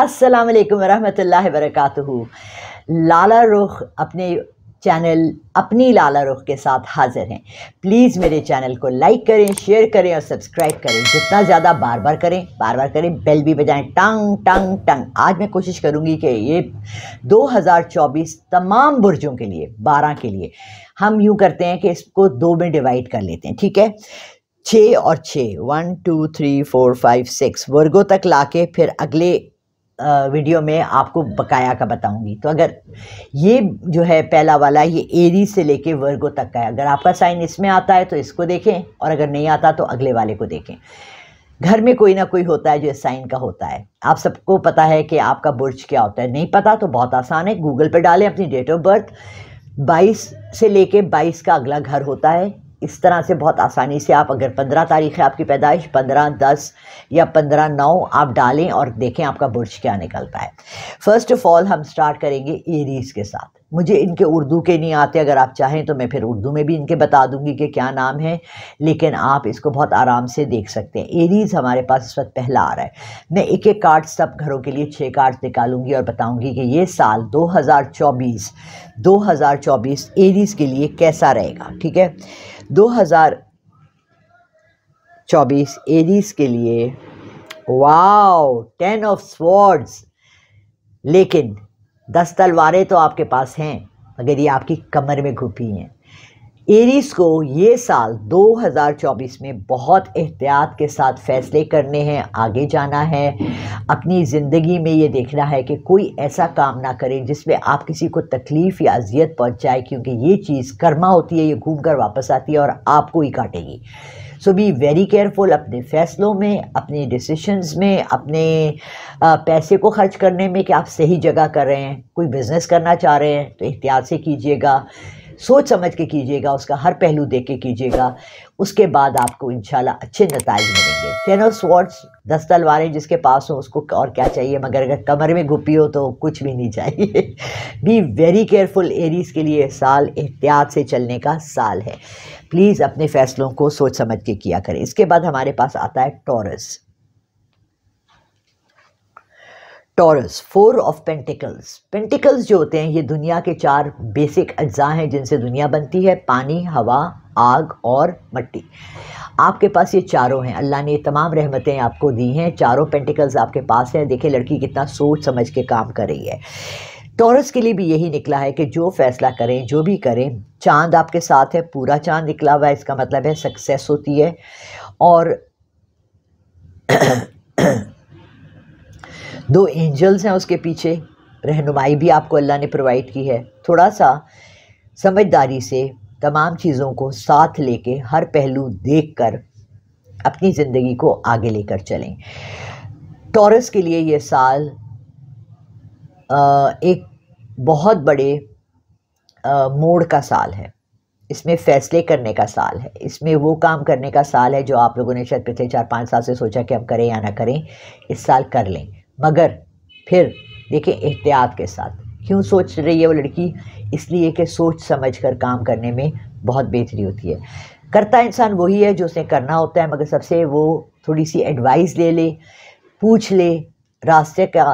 अस्सलाम वालेकुम रहमतुल्लाहि लाला रुख अपने चैनल अपनी लाला रुख के साथ हाजिर हैं प्लीज़ मेरे चैनल को लाइक करें शेयर करें और सब्सक्राइब करें जितना ज़्यादा बार बार करें बार बार करें बेल भी बजाएं टंग टंग टंग आज मैं कोशिश करूंगी कि ये 2024 तमाम बुरजों के लिए बारह के लिए हम यूँ करते हैं कि इसको दो में डिवाइड कर लेते हैं ठीक है छः और छः one two three four five six वर्गों तक लाके फिर अगले वीडियो में आपको बकाया का बताऊंगी तो अगर ये जो है पहला वाला ये एरी से लेके वर्गों तक का है अगर आपका साइन इसमें आता है तो इसको देखें और अगर नहीं आता तो अगले वाले को देखें घर में कोई ना कोई होता है जो इस साइन का होता है आप सबको पता है कि आपका बुर्ज क्या होता है नहीं पता तो बहुत आसान है गूगल पर डालें अपनी डेट ऑफ बर्थ 22 से लेके 22 का अगला घर होता है इस तरह से बहुत आसानी से आप अगर पंद्रह तारीख है आपकी पैदाइश पंद्रह दस या पंद्रह नौ आप डालें और देखें आपका बुर्ज क्या निकलता है फर्स्ट ऑफ ऑल हम स्टार्ट करेंगे एरीज़ के साथ मुझे इनके उर्दू के नहीं आते अगर आप चाहें तो मैं फिर उर्दू में भी इनके बता दूंगी कि क्या नाम है लेकिन आप इसको बहुत आराम से देख सकते हैं एरीज़ हमारे पास इस वक्त पहला आ रहा है मैं एक एक कार्ड सब घरों के लिए छः कार्ड निकालूंगी और बताऊंगी कि ये साल 2024 2024 एरीज़ के लिए कैसा रहेगा ठीक है 2024 एरीज के लिए वाओ टेन ऑफ स्वॉर्ड्स लेकिन दस तलवारें तो आपके पास हैं मगर ये आपकी कमर में घुपी हैं एरीस को ये साल 2024 में बहुत एहतियात के साथ फैसले करने हैं आगे जाना है अपनी ज़िंदगी में ये देखना है कि कोई ऐसा काम ना करें जिसमें आप किसी को तकलीफ़ या अजियत पहुंचाए क्योंकि ये चीज़ कर्मा होती है ये घूम कर वापस आती है और आपको ही काटेगी सो बी वेरी केयरफुल अपने फ़ैसलों में अपने डिसीशंस में अपने पैसे को खर्च करने में कि आप सही जगह कर रहे हैं कोई बिज़नेस करना चाह रहे हैं तो एहतियात से कीजिएगा सोच समझ के कीजिएगा उसका हर पहलू देख के कीजिएगा उसके बाद आपको इंशाल्लाह अच्छे नतज मिलेंगे टेन ऑफ स्वॉर्ड्स दस तलवारें जिसके पास हो उसको और क्या चाहिए मगर अगर कमर में घुपी हो तो कुछ भी नहीं चाहिए बी वेरी केयरफुल एरीज के लिए साल एहतियात से चलने का साल है प्लीज़ अपने फैसलों को सोच समझ के किया करें इसके बाद हमारे पास आता है Taurus Taurus four of pentacles pentacles जो होते हैं ये दुनिया के चार बेसिक अज्जा हैं जिनसे दुनिया बनती है पानी हवा आग और मट्टी आपके पास ये चारों हैं अल्लाह ने तमाम रहमतें आपको दी हैं चारों पेंटिकल्स आपके पास हैं देखिए लड़की कितना सोच समझ के काम कर रही है टॉरस के लिए भी यही निकला है कि जो फैसला करें जो भी करें चांद आपके साथ है पूरा चांद निकला हुआ है इसका मतलब है सक्सेस होती है और दो एंजल्स हैं उसके पीछे रहनुमाई भी आपको अल्लाह ने प्रोवाइड की है थोड़ा सा समझदारी से तमाम चीज़ों को साथ लेके हर पहलू देखकर अपनी ज़िंदगी को आगे लेकर चलें टॉरस के लिए ये साल एक बहुत बड़े मोड़ का साल है इसमें फ़ैसले करने का साल है इसमें वो काम करने का साल है जो आप लोगों ने शायद पिछले चार पाँच साल से सोचा कि हम करें या ना करें इस साल कर लें मगर फिर देखें एहतियात के साथ क्यों सोच रही है वो लड़की इसलिए कि सोच समझ कर काम करने में बहुत बेहतरी होती है करता इंसान वही है जो उसने करना होता है मगर सबसे वो थोड़ी सी एडवाइस ले ले पूछ ले रास्ते का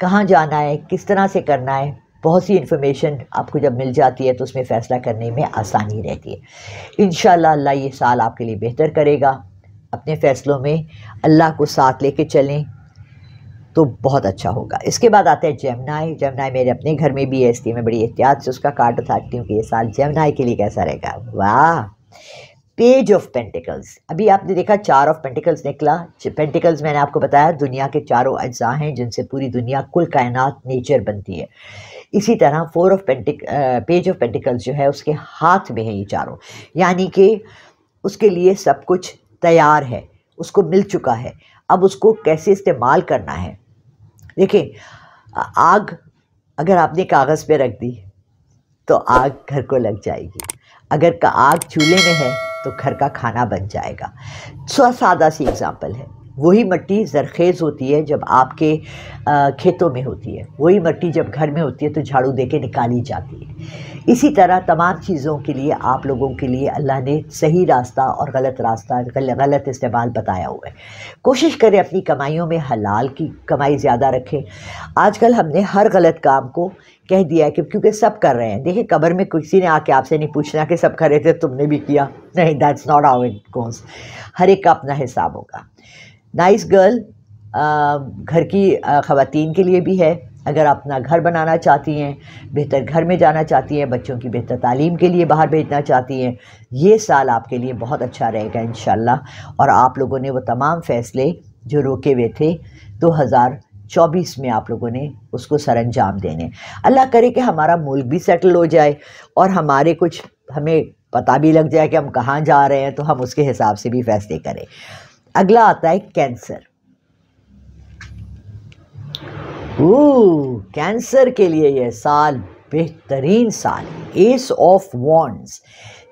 कहाँ जाना है किस तरह से करना है बहुत सी इन्फॉर्मेशन आपको जब मिल जाती है तो उसमें फ़ैसला करने में आसानी रहती है इन अल्लाह ये साल आपके लिए बेहतर करेगा अपने फ़ैसलों में अल्लाह को साथ लेके चलें तो बहुत अच्छा होगा इसके बाद आता है जेमनाई जेमनाई मेरे अपने घर में भी है इसलिए मैं बड़ी एहतियात से उसका कार्ड उठाती हूँ कि ये साल जेमनाई के लिए कैसा रहेगा वाह पेज ऑफ पेंटिकल्स अभी आपने देखा चार ऑफ पेंटिकल्स निकला पेंटिकल्स मैंने आपको बताया दुनिया के चारों अज्जा हैं जिनसे पूरी दुनिया कुल कायनात नेचर बनती है इसी तरह फोर ऑफ पेंटिक पेज ऑफ पेंटिकल्स जो है उसके हाथ में है ये चारों यानी कि उसके लिए सब कुछ तैयार है उसको मिल चुका है अब उसको कैसे इस्तेमाल करना है देखिए आग अगर आपने कागज़ पे रख दी तो आग घर को लग जाएगी अगर का आग चूल्हे में है तो घर का खाना बन जाएगा सो सादा सी एग्ज़ाम्पल है वही मिट्टी ज़रखेज़ होती है जब आपके खेतों में होती है वही मिट्टी जब घर में होती है तो झाड़ू दे के निकाली जाती है इसी तरह तमाम चीज़ों के लिए आप लोगों के लिए अल्लाह ने सही रास्ता और गलत रास्ता गलत इस्तेमाल बताया हुआ है कोशिश करें अपनी कमाइयों में हलाल की कमाई ज़्यादा रखें आजकल हमने हर गलत काम को कह दिया है कि क्योंकि सब कर रहे हैं देखिए कबर में किसी ने आके आपसे नहीं पूछना कि सब कर रहे थे तुमने भी किया नहीं that's not how it goes हर एक का अपना हिसाब होगा नाइस गर्ल घर की ख़वातीन के लिए भी है अगर अपना घर बनाना चाहती हैं बेहतर घर में जाना चाहती हैं बच्चों की बेहतर तालीम के लिए बाहर भेजना चाहती हैं ये साल आपके लिए बहुत अच्छा रहेगा इन और आप लोगों ने वो तमाम फ़ैसले जो रोके हुए थे दो हज़ार चौबीस में आप लोगों ने उसको सर अंजाम देने अल्लाह करे कि हमारा मुल्क भी सेटल हो जाए और हमारे कुछ हमें पता भी लग जाए कि हम कहाँ जा रहे हैं तो हम उसके हिसाब से भी फैसले करें अगला आता है कैंसर कैंसर के लिए यह साल बेहतरीन साल एस ऑफ वॉन्ड्स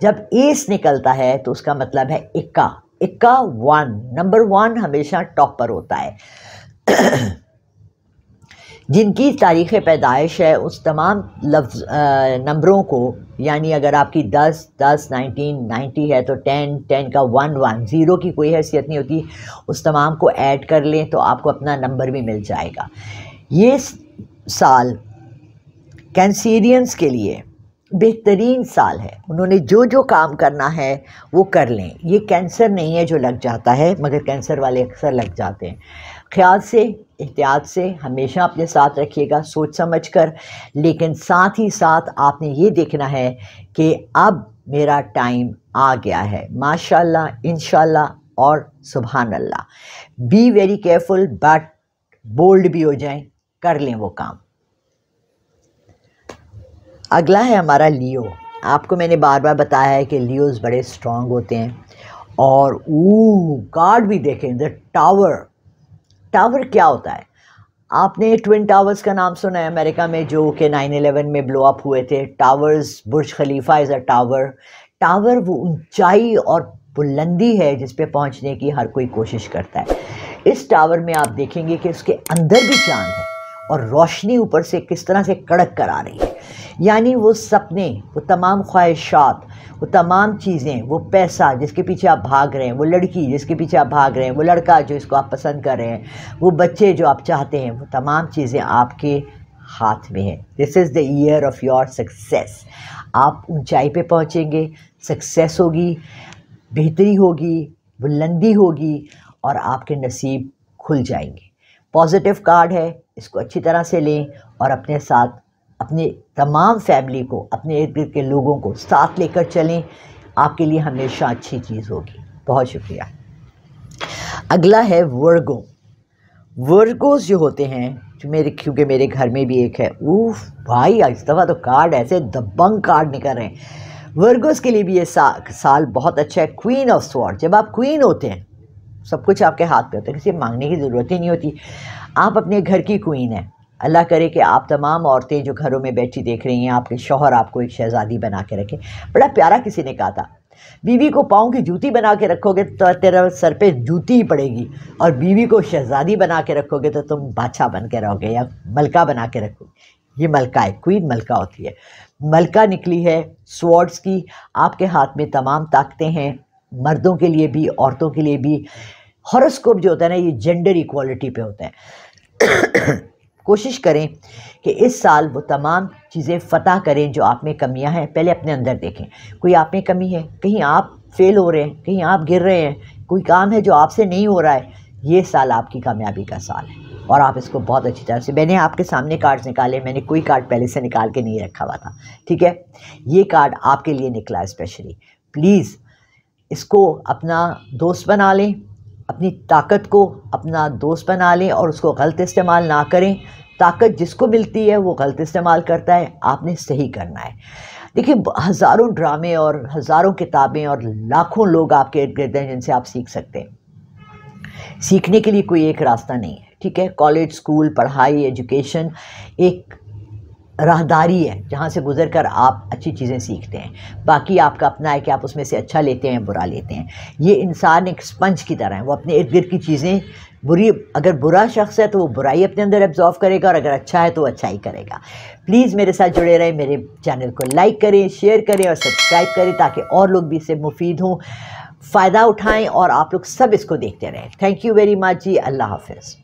जब एस निकलता है तो उसका मतलब है इक्का इक्का वन नंबर वन हमेशा टॉप पर होता है जिनकी तारीख़ पैदाइश है उस तमाम लफ्ज़ नंबरों को यानी अगर आपकी 10 10 19 90 है तो 10 10 का 1 1 ज़ीरो की कोई हैसियत नहीं होती उस तमाम को ऐड कर लें तो आपको अपना नंबर भी मिल जाएगा ये साल कैंसीरियंस के लिए बेहतरीन साल है उन्होंने जो जो काम करना है वो कर लें ये कैंसर नहीं है जो लग जाता है मगर कैंसर वाले अक्सर लग जाते हैं ख्याल से एहतियात से हमेशा अपने साथ रखिएगा सोच समझ कर लेकिन साथ ही साथ आपने ये देखना है कि अब मेरा टाइम आ गया है माशाल्लाह इनशाला और सुबहान अल्लाह be very careful but bold भी हो जाएं कर लें वो काम अगला है हमारा लियो आपको मैंने बार बार बताया है कि लियोज़ बड़े स्ट्रॉन्ग होते हैं और ऊ गार्ड भी देखें द टावर टावर क्या होता है आपने ट्विन टावर्स का नाम सुना है अमेरिका में जो कि नाइन एलेवन में ब्लो अप हुए थे towers Burj Khalifa is a tower tower वो ऊंचाई और बुलंदी है जिस पे पहुंचने की हर कोई कोशिश करता है इस टावर में आप देखेंगे कि उसके अंदर भी चांद है और रोशनी ऊपर से किस तरह से कड़क कर आ रही है यानी वो सपने वो तमाम ख्वाहिशात वो तमाम चीज़ें वो पैसा जिसके पीछे आप भाग रहे हैं वो लड़की जिसके पीछे आप भाग रहे हैं वो लड़का जो इसको आप पसंद कर रहे हैं वो बच्चे जो आप चाहते हैं वो तमाम चीज़ें आपके हाथ में है this is the year of your success आप ऊंचाई पे पहुंचेंगे सक्सेस होगी बेहतरी होगी बुलंदी होगी और आपके नसीब खुल जाएंगे पॉजिटिव कार्ड है इसको अच्छी तरह से लें और अपने साथ अपने तमाम फैमिली को अपने इर्द गिर्द के लोगों को साथ लेकर चलें आपके लिए हमेशा अच्छी चीज़ होगी बहुत शुक्रिया अगला है वर्गो वर्गोस जो होते हैं जो मेरे क्योंकि मेरे घर में भी एक है ऊफ भाई इस दफ़ा तो कार्ड ऐसे दबंग कार्ड निकल रहे हैं वर्गोस के लिए भी ये सा, साल बहुत अच्छा है क्वीन ऑफ स्वॉर्ड जब आप क्वीन होते हैं सब कुछ आपके हाथ पे होता है किसी मांगने की ज़रूरत ही नहीं होती आप अपने घर की क्वीन हैं अल्लाह करे कि आप तमाम औरतें जो घरों में बैठी देख रही हैं आपके शोहर आपको एक शहज़ादी बना के रखें बड़ा प्यारा किसी ने कहा था बीवी को पाँव की जूती बना के रखोगे तो तेरा सर पे जूती ही पड़ेगी और बीवी को शहज़ादी बना के रखोगे तो तुम बादशाह बन के रहोगे या मलका बना के रखोगे ये मलका है क्वीन मलका होती है मलका निकली है स्वॉर्ड्स की आपके हाथ में तमाम ताकतें हैं मर्दों के लिए भी औरतों के लिए भी हॉरोस्कोप जो होता है ना ये जेंडर इक्वालिटी पे होता है कोशिश करें कि इस साल वो तमाम चीज़ें फ़तह करें जो आप में कमियां हैं पहले अपने अंदर देखें कोई आप में कमी है कहीं आप फेल हो रहे हैं कहीं आप गिर रहे हैं कोई काम है जो आपसे नहीं हो रहा है ये साल आपकी कामयाबी का साल है और आप इसको बहुत अच्छी तरह से मैंने आपके सामने कार्ड्स निकाले मैंने कोई कार्ड पहले से निकाल के नहीं रखा हुआ था ठीक है ये कार्ड आपके लिए निकला स्पेशली प्लीज़ इसको अपना दोस्त बना लें अपनी ताकत को अपना दोस्त बना लें और उसको गलत इस्तेमाल ना करें ताकत जिसको मिलती है वो गलत इस्तेमाल करता है आपने सही करना है देखिए हज़ारों ड्रामे और हज़ारों किताबें और लाखों लोग आपके इर्द गिर्द हैं जिनसे आप सीख सकते हैं सीखने के लिए कोई एक रास्ता नहीं है ठीक है कॉलेज स्कूल पढ़ाई एजुकेशन एक राहदारी है जहाँ से गुज़र कर आप अच्छी चीज़ें सीखते हैं बाकी आपका अपना है कि आप उसमें से अच्छा लेते हैं बुरा लेते हैं ये इंसान एक स्पंज की तरह है वो अपने इर्द गिर्द की चीज़ें बुरी अगर बुरा शख्स है तो वो बुराई अपने अंदर एब्जॉर्व करेगा और अगर अच्छा है तो अच्छाई करेगा प्लीज़ मेरे साथ जुड़े रहें मेरे चैनल को लाइक करें शेयर करें और सब्सक्राइब करें ताकि और लोग भी इससे मुफीद हों फ़ायदा उठाएँ और आप लोग सब इसको देखते रहें थैंक यू वेरी मच जी अल्लाह हाफिज़